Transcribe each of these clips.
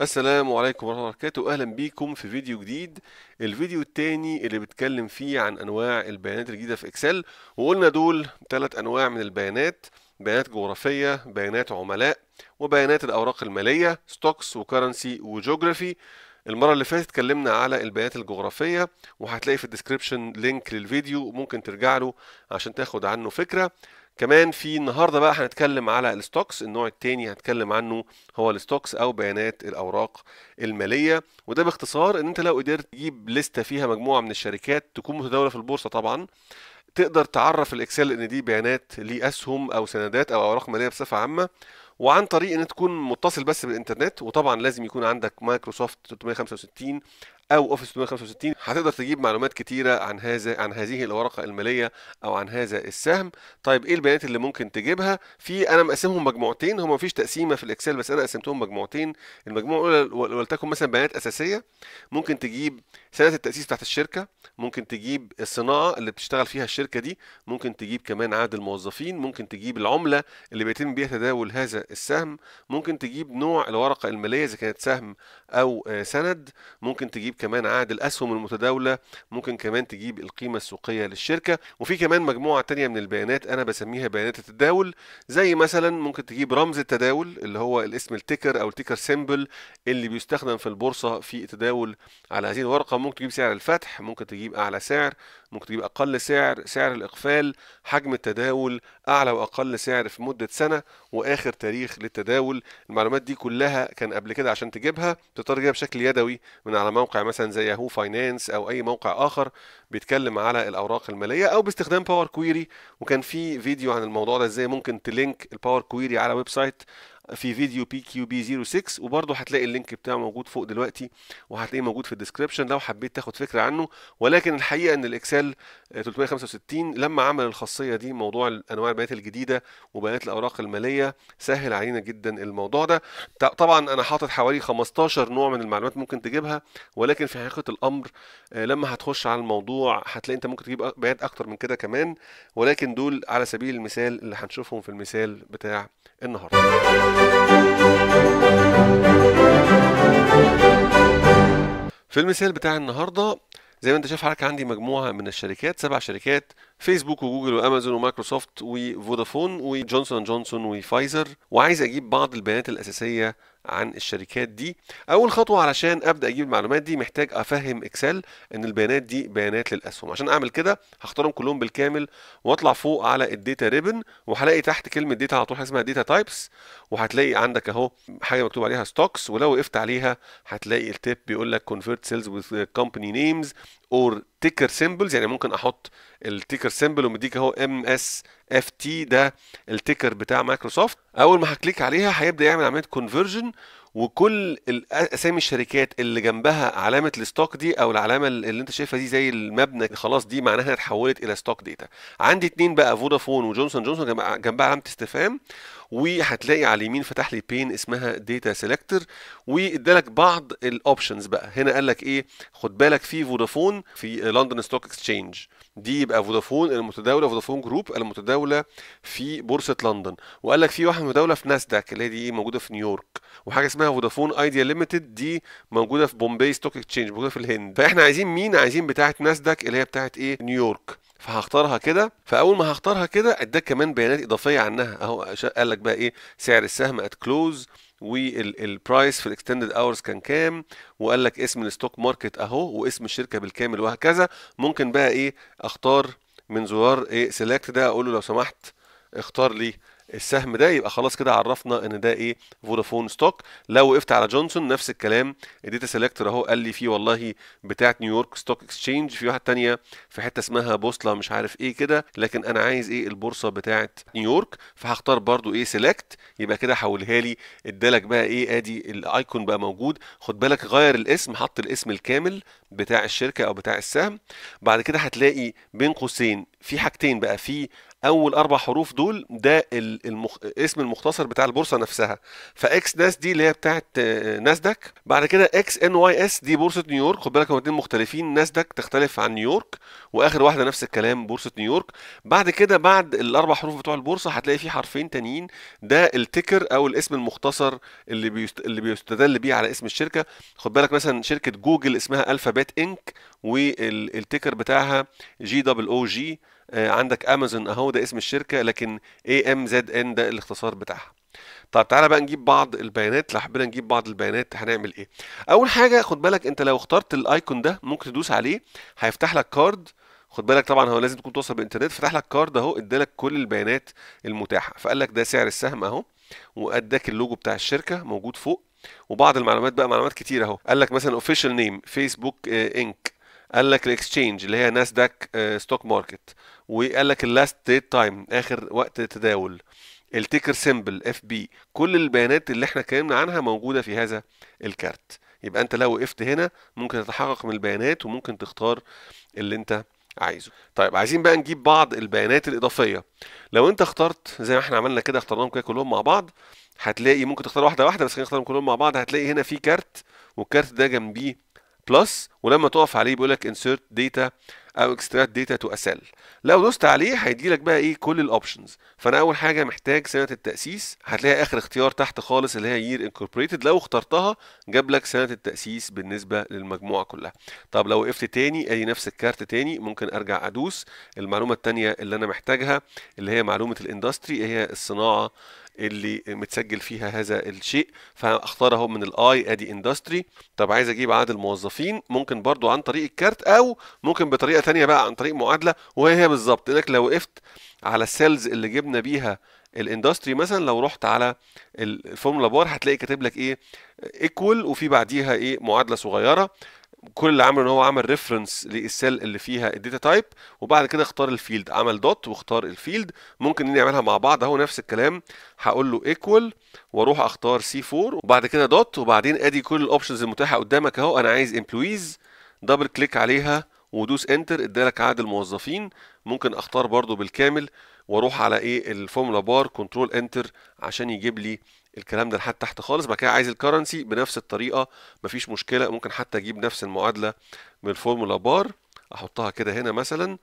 السلام عليكم ورحمة الله وبركاته أهلا بيكم في فيديو جديد الفيديو الثاني اللي بتكلم فيه عن أنواع البيانات الجديدة في إكسل وقلنا دول ثلاث أنواع من البيانات بيانات جغرافية بيانات عملاء وبيانات الأوراق المالية ستوكس وكرنسي وجيوغرافي المرة اللي فاتت اتكلمنا على البيانات الجغرافية وهتلاقي في الديسكريبشن لينك للفيديو ممكن ترجع له عشان تاخد عنه فكرة كمان في النهارده بقى هنتكلم على الستوكس النوع الثاني هنتكلم عنه هو الستوكس او بيانات الاوراق الماليه وده باختصار ان انت لو قدرت تجيب لسته فيها مجموعه من الشركات تكون متداوله في البورصه طبعا تقدر تعرف الاكسل ان دي بيانات لاسهم او سندات او اوراق ماليه بصفه عامه وعن طريق ان تكون متصل بس بالانترنت وطبعا لازم يكون عندك مايكروسوفت 365 او اوفيس 365 هتقدر تجيب معلومات كتيره عن هذا عن هذه الورقه الماليه او عن هذا السهم طيب ايه البيانات اللي ممكن تجيبها في انا مقسمهم مجموعتين هو مفيش تقسيمه في الاكسل بس انا قسمتهم مجموعتين المجموعه الاولى ولتكن مثلا بيانات اساسيه ممكن تجيب سنه التاسيس بتاعت الشركه ممكن تجيب الصناعه اللي بتشتغل فيها الشركه دي ممكن تجيب كمان عدد الموظفين ممكن تجيب العمله اللي بيتم بيها تداول هذا السهم ممكن تجيب نوع الورقه الماليه اذا كانت سهم او آه، سند ممكن تجيب كمان عقد الاسهم المتداوله ممكن كمان تجيب القيمه السوقيه للشركه وفي كمان مجموعه تانية من البيانات انا بسميها بيانات التداول زي مثلا ممكن تجيب رمز التداول اللي هو الاسم التيكر او التيكر سيمبل اللي بيستخدم في البورصه في التداول على هذه الورقه ممكن تجيب سعر الفتح ممكن تجيب اعلى سعر ممكن تجيب اقل سعر سعر الاقفال حجم التداول اعلى واقل سعر في مده سنه واخر تاريخ للتداول المعلومات دي كلها كان قبل كده عشان تجيبها بتضطر تجيبها بشكل يدوي من على موقع مثلا زي ياهو فاينانس او اي موقع اخر بيتكلم على الاوراق الماليه او باستخدام باور كويري وكان في فيديو عن الموضوع ده ازاي ممكن تلينك الباور كويري على ويب سايت في فيديو بي كيو بي 06 وبرضه هتلاقي اللينك بتاعه موجود فوق دلوقتي وهتلاقيه موجود في الديسكربشن لو حبيت تاخد فكره عنه ولكن الحقيقه ان الاكسل 365 لما عمل الخاصيه دي موضوع انواع البيانات الجديده وبيانات الاوراق الماليه سهل علينا جدا الموضوع ده طبعا انا حاطط حوالي 15 نوع من المعلومات ممكن تجيبها ولكن في حقيقه الامر آه، لما هتخش على الموضوع هتلاقي انت ممكن تجيب بيانات اكتر من كده كمان ولكن دول على سبيل المثال اللي هنشوفهم في المثال بتاع النهارده في المثال بتاع النهارده زي ما انت شايف حضرتك عندي مجموعه من الشركات سبع شركات فيسبوك وجوجل وامازون ومايكروسوفت وفودافون وجونسون جونسون وفايزر وعايز اجيب بعض البيانات الاساسيه عن الشركات دي اول خطوه علشان ابدا اجيب المعلومات دي محتاج افهم اكسل ان البيانات دي بيانات للاسهم عشان اعمل كده هختارهم كلهم بالكامل واطلع فوق على الداتا ريبن وهلاقي تحت كلمه داتا على طول اسمها داتا تايبس وهتلاقي عندك اهو حاجه مكتوب عليها ستوكس ولو وقفت عليها هتلاقي التيب بيقول لك كونفيرت سيلز وذ كومباني نيمز اور تيكر سيمبلز يعني ممكن احط التيكر سيمبل ومديك اهو ام اس اف تي ده التيكر بتاع مايكروسوفت اول ما هكليك عليها هيبدا يعمل عمليه كونفرجن وكل اسامي الشركات اللي جنبها علامه الستوك دي او العلامه اللي انت شايفها دي زي المبنى خلاص دي معناها انها اتحولت الى ستوك ديتا عندي اتنين بقى فودافون وجونسون جونسون جنبها علامه استفهام وهتلاقي على اليمين فتح لي بين اسمها داتا سيلكتور وادالك بعض الاوبشنز بقى هنا قال لك ايه خد بالك في فودافون في لندن ستوك اكسشينج دي يبقى فودافون المتداوله فودافون جروب المتداوله في بورصه لندن وقال لك في واحده متداوله في ناسداك اللي هي دي إيه؟ موجوده في نيويورك وحاجه اسمها فودافون ايديا ليميتد دي موجوده في بومباي ستوك اكسشينج موجوده في الهند فاحنا عايزين مين عايزين بتاعه ناسداك اللي هي بتاعه ايه نيويورك فهختارها كده فاول ما هختارها كده اداك كمان بيانات اضافيه عنها اهو قال لك بقى ايه سعر السهم ات كلوز والبرايس في الاكستندد اورز كان كام وقال لك اسم الستوك ماركت اهو واسم الشركه بالكامل وهكذا ممكن بقى ايه اختار من زرار ايه سيلكت ده اقول له لو سمحت اختار لي السهم ده يبقى خلاص كده عرفنا ان ده ايه فودافون ستوك لو وقفت على جونسون نفس الكلام الداتا سيلكتور اهو قال لي في والله بتاعه نيويورك ستوك اكسشينج في واحد تانية في حته اسمها بوصله مش عارف ايه كده لكن انا عايز ايه البورصه بتاعه نيويورك فهختار برضو ايه سيلكت يبقى كده حولها لي ادالك بقى ايه ادي الايكون بقى موجود خد بالك غير الاسم حط الاسم الكامل بتاع الشركه او بتاع السهم بعد كده هتلاقي بين قوسين في حاجتين بقى في اول اربع حروف دول ده المخ... اسم المختصر بتاع البورصه نفسها فاكس ناس دي اللي هي بتاعت آه، ناسداك بعد كده اكس ان واي اس دي بورصه نيويورك خد بالك هما الاثنين مختلفين ناسداك تختلف عن نيويورك واخر واحده نفس الكلام بورصه نيويورك بعد كده بعد الاربع حروف بتوع البورصه هتلاقي في حرفين تانيين ده التيكر او الاسم المختصر اللي بيست... اللي بيستدل بيه على اسم الشركه خد بالك مثلا شركه جوجل اسمها الفابت انك والتيكر بتاعها جي دبل او جي آه، عندك امازون اهو ده اسم الشركه لكن اي ام زد ان ده الاختصار بتاعها طب تعالى بقى نجيب بعض البيانات لو حبينا نجيب بعض البيانات هنعمل ايه اول حاجه خد بالك انت لو اخترت الايكون ده ممكن تدوس عليه هيفتح لك كارد خد بالك طبعا هو لازم تكون توصل بالانترنت فتح لك كارد اهو ادالك كل البيانات المتاحه فقال لك ده سعر السهم اهو واداك اللوجو بتاع الشركه موجود فوق وبعض المعلومات بقى معلومات كتير اهو قال لك مثلا اوفيشال نيم فيسبوك انك قال لك الاكسشينج اللي هي ناسداك ستوك ماركت وقال لك اللاست ديت تايم اخر وقت تداول التيكر سيمبل اف بي كل البيانات اللي احنا اتكلمنا عنها موجوده في هذا الكارت يبقى انت لو وقفت هنا ممكن تتحقق من البيانات وممكن تختار اللي انت عايزه طيب عايزين بقى نجيب بعض البيانات الاضافيه لو انت اخترت زي ما احنا عملنا كده اخترناهم كده كلهم مع بعض هتلاقي ممكن تختار واحده واحده بس خلينا نختارهم كلهم مع بعض هتلاقي هنا في كارت والكارت ده جنبيه بلس ولما تقف عليه بيقول لك insert data او اكستراكت داتا تو اسل لو دوست عليه هيدي لك بقى ايه كل الاوبشنز فانا اول حاجه محتاج سنه التاسيس هتلاقي اخر اختيار تحت خالص اللي هي يير انكوربوريتد لو اخترتها جاب لك سنه التاسيس بالنسبه للمجموعه كلها طب لو وقفت تاني ادي نفس الكارت تاني ممكن ارجع ادوس المعلومه الثانيه اللي انا محتاجها اللي هي معلومه الاندستري هي الصناعه اللي متسجل فيها هذا الشيء فاختار اهو من الاي ادي اندستري طب عايز اجيب عدد الموظفين ممكن برضو عن طريق الكارت او ممكن بطريقه ثانيه بقى عن طريق معادله وهي هي بالظبط انك لو وقفت على السيلز اللي جبنا بيها الاندستري مثلا لو رحت على الفورمولا بار هتلاقي كاتب لك ايه ايكوال وفي بعديها ايه معادله صغيره كل اللي عمله ان هو عمل ريفرنس للسيل اللي فيها الداتا تايب وبعد كده اختار الفيلد عمل دوت واختار الفيلد ممكن نعملها مع بعض اهو نفس الكلام هقول له ايكوال واروح اختار سي 4 وبعد كده دوت وبعدين ادي كل الاوبشنز المتاحه قدامك اهو انا عايز امبلويز دبل كليك عليها ودوس انتر ادالك عدد الموظفين ممكن اختار برضو بالكامل واروح على ايه الفورمولا بار كنترول انتر عشان يجيب لي الكلام ده لحد تحت خالص بعد كده عايز الكرنسي بنفس الطريقه مفيش مشكله ممكن حتى اجيب نفس المعادله من الفورمولا بار احطها كده هنا مثلا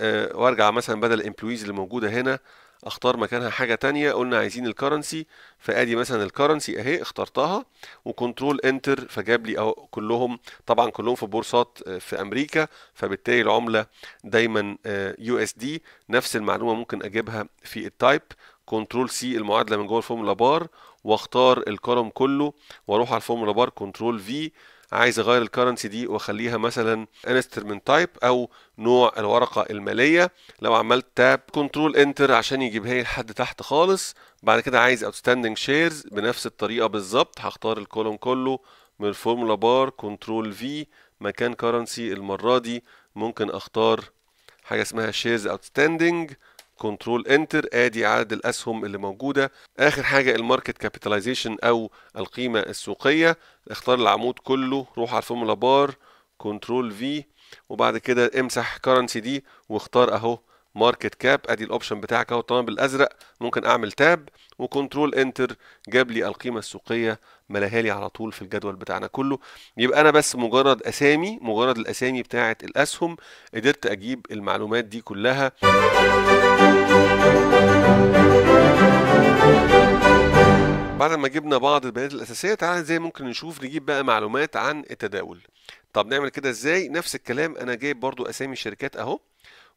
آه، وارجع مثلا بدل الامبلويز اللي موجوده هنا اختار مكانها حاجه تانية قلنا عايزين الكرنسي فادي مثلا الكرنسي اهي اخترتها وكنترول انتر فجاب لي اهو كلهم طبعا كلهم في بورصات آه، في امريكا فبالتالي العمله دايما يو اس دي نفس المعلومه ممكن اجيبها في التايب كنترول سي المعادله من جوه الفورمولا بار واختار الكولوم كله واروح على الفورمولا بار كنترول في عايز اغير الكرنسي دي واخليها مثلا انسترمنت تايب او نوع الورقه الماليه لو عملت تاب كنترول انتر عشان يجيبها لي لحد تحت خالص بعد كده عايز اوتستاندنج شيرز بنفس الطريقه بالظبط هختار الكولوم كله من الفورمولا بار كنترول في مكان كرنسي المره دي ممكن اختار حاجه اسمها شيرز اوتستاندنج كنترول انتر ادي عدد الاسهم اللي موجوده اخر حاجه الماركت كابيتاليزيشن او القيمه السوقيه اختار العمود كله روح على الفورمولا بار كنترول في وبعد كده امسح كرنسي دي واختار اهو ماركت كاب ادي الاوبشن بتاعك اهو طبعا بالازرق ممكن اعمل تاب وكنترول انتر جاب لي القيمه السوقيه ملاها لي على طول في الجدول بتاعنا كله يبقى انا بس مجرد اسامي مجرد الاسامي بتاعه الاسهم قدرت اجيب المعلومات دي كلها بعد ما جبنا بعض البيانات الاساسيه تعالى ازاي ممكن نشوف نجيب بقى معلومات عن التداول طب نعمل كده ازاي نفس الكلام انا جايب برضو اسامي الشركات اهو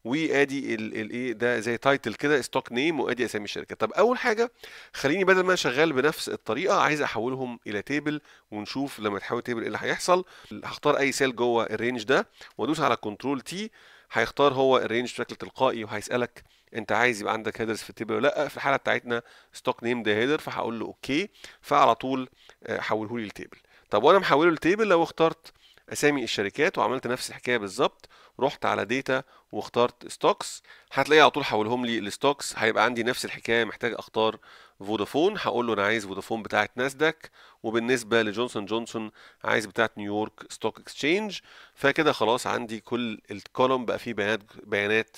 وادي الايه ده زي تايتل كده ستوك نيم وادي اسامي الشركه طب اول حاجه خليني بدل ما انا شغال بنفس الطريقه عايز احولهم الى تيبل ونشوف لما تحول تيبل ايه اللي هيحصل هختار اي سيل جوه الرينج ده وادوس على كنترول تي هيختار هو الرينج بشكل تلقائي وهيسالك انت عايز يبقى عندك هيدرز في التيبل ولا لا في الحاله بتاعتنا ستوك نيم ده هيدر فهقول له اوكي فعلى طول آه، حوله لي التيبل طب وانا محوله لتيبل لو اخترت اسامي الشركات وعملت نفس الحكايه بالظبط رحت على ديتا واخترت ستوكس هتلاقيه على طول حولهم لي الستوكس هيبقى عندي نفس الحكايه محتاج اختار فودافون هقول له انا عايز فودافون بتاعه ناسداك وبالنسبه لجونسون جونسون عايز بتاعه نيويورك ستوك اكسشينج فكده خلاص عندي كل الكولوم بقى فيه بيانات بيانات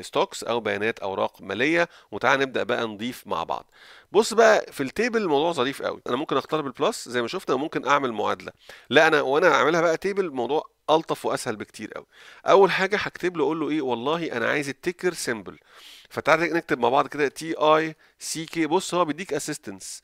ستوكس آه، او بيانات اوراق ماليه وتعالى نبدا بقى نضيف مع بعض بص بقى في التيبل الموضوع ظريف قوي انا ممكن اختار بالبلس زي ما شفنا وممكن اعمل معادله لا انا وانا اعملها بقى تيبل الموضوع الطف واسهل بكتير قوي اول حاجه هكتب له اقول له ايه والله انا عايز التيكر سيمبل فتعالى نكتب مع بعض كده تي اي سي كي بص هو بيديك اسيستنس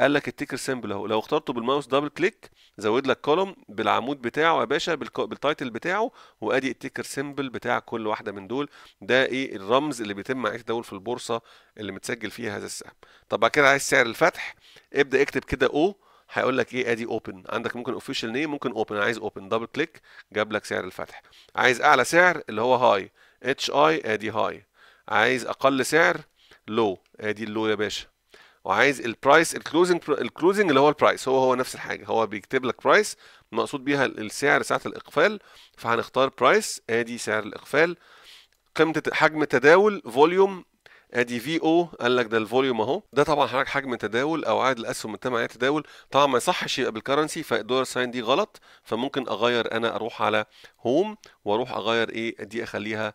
قال لك التيكر سيمبل اهو لو اخترته بالماوس دبل كليك زود لك كولوم بالعمود بتاعه يا باشا بالتايتل بتاعه وادي التيكر سيمبل بتاع كل واحده من دول ده ايه الرمز اللي بيتم عيش دول في البورصه اللي متسجل فيها هذا السهم طب بعد كده عايز سعر الفتح ابدا اكتب كده او هيقول لك ايه ادي اوبن عندك ممكن اوفيشال نيم ممكن اوبن عايز اوبن دبل كليك جاب لك سعر الفتح عايز اعلى سعر اللي هو هاي اتش اي ادي هاي عايز اقل سعر لو ادي اللو يا باشا وعايز البرايس الكلوزنج الكلوزنج اللي هو البرايس هو هو نفس الحاجه هو بيكتب لك برايس مقصود بيها السعر ساعه الاقفال فهنختار برايس ادي سعر الاقفال قيمه حجم التداول فوليوم ادي في او قال لك ده الفوليوم اهو ده طبعا حضرتك حجم تداول او عدد الاسهم التم عليها تداول طبعا ما يصحش يبقى بالكرنسي فالدولار ساين دي غلط فممكن اغير انا اروح على هوم واروح اغير ايه دي اخليها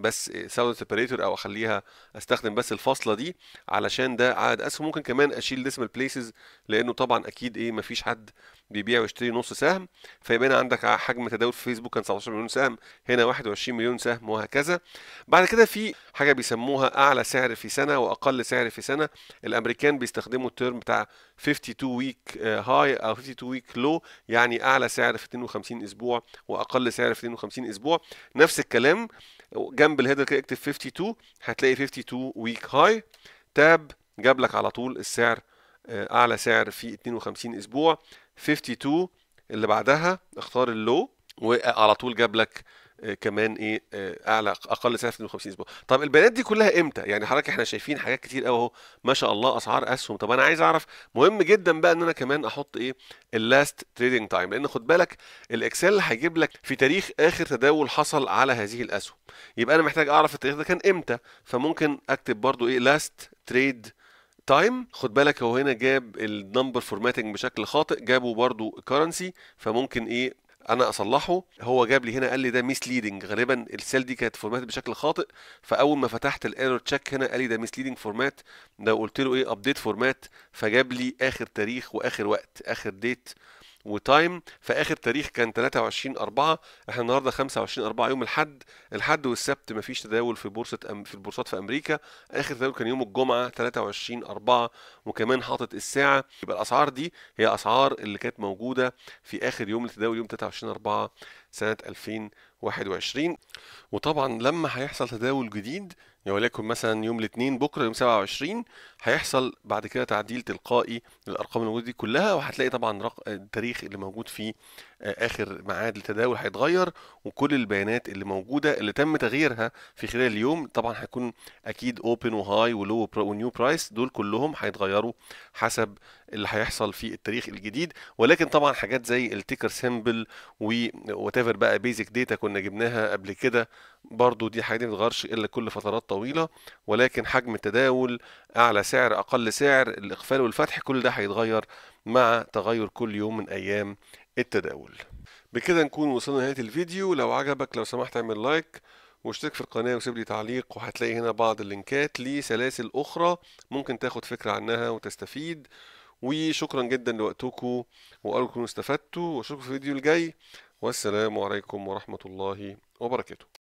بس ساوند سيبريتور او اخليها استخدم بس الفاصله دي علشان ده عدد اسهم ممكن كمان اشيل ديسمال بليسز لانه طبعا اكيد ايه مفيش حد بيبيع ويشتري نص سهم فيبقى عندك حجم تداول في فيسبوك كان 19 مليون سهم هنا 21 مليون سهم وهكذا بعد كده في حاجه بيسموها اعلى سعر في سنه واقل سعر في سنه الامريكان بيستخدموا الترم بتاع 52 ويك هاي او 52 ويك لو يعني اعلى سعر في 52 اسبوع واقل سعر في 52 اسبوع نفس الكلام جنب الهيدر كده اكتب 52 هتلاقي 52 ويك هاي تاب جاب لك على طول السعر آه، اعلى سعر في 52 اسبوع 52 اللي بعدها اختار اللو وعلى طول جاب لك آه، كمان ايه آه، اعلى اقل سعر في 52 اسبوع طب البيانات دي كلها امتى يعني حضرتك احنا شايفين حاجات كتير قوي اهو ما شاء الله اسعار اسهم طب انا عايز اعرف مهم جدا بقى ان انا كمان احط ايه اللاست تريدنج تايم لان خد بالك الاكسل هيجيب لك في تاريخ اخر تداول حصل على هذه الاسهم يبقى انا محتاج اعرف التاريخ ده كان امتى فممكن اكتب برضو ايه لاست تريد تايم خد بالك هو هنا جاب النمبر فورماتنج بشكل خاطئ جابه برضو كرنسي فممكن ايه انا اصلحه هو جاب لي هنا قال لي ده ميسليدنج غالبا السيل دي كانت فورمات بشكل خاطئ فاول ما فتحت الايرور تشيك هنا قال لي ده ميسليدنج فورمات ده قلت له ايه ابديت فورمات فجاب لي اخر تاريخ واخر وقت اخر ديت وتايم في اخر تاريخ كان 23 4 احنا النهارده 25 4 يوم الاحد الاحد والسبت مفيش تداول في بورصه أم في البورصات في امريكا اخر تداول كان يوم الجمعه 23 4 وكمان حاطط الساعه يبقى الاسعار دي هي اسعار اللي كانت موجوده في اخر يوم التداول يوم 23 4 سنه 2021 وطبعا لما هيحصل تداول جديد يعني وليكن مثلا يوم الاثنين بكره يوم 27 هيحصل بعد كده تعديل تلقائي للارقام الموجوده دي كلها وهتلاقي طبعا رق... التاريخ اللي موجود فيه آه، اخر ميعاد التداول هيتغير وكل البيانات اللي موجوده اللي تم تغييرها في خلال اليوم طبعا هيكون اكيد اوبن وهاي ولو ونيو برايس دول كلهم هيتغيروا حسب اللي هيحصل في التاريخ الجديد ولكن طبعا حاجات زي التيكر سيمبل ووات ايفر بقى بيزك ديتا كنا جبناها قبل كده برضو دي حاجات ما بتغيرش الا كل فترات طويله ولكن حجم التداول اعلى سعر اقل سعر الاقفال والفتح كل ده هيتغير مع تغير كل يوم من ايام التداول بكده نكون وصلنا لنهايه الفيديو لو عجبك لو سمحت اعمل لايك واشترك في القناة وسيب لي تعليق وهتلاقي هنا بعض اللينكات لسلاسل أخرى ممكن تاخد فكرة عنها وتستفيد وشكرا جدا لوقتكم وارجو تكونوا استفدتوا واشوفكم في الفيديو الجاي والسلام عليكم ورحمه الله وبركاته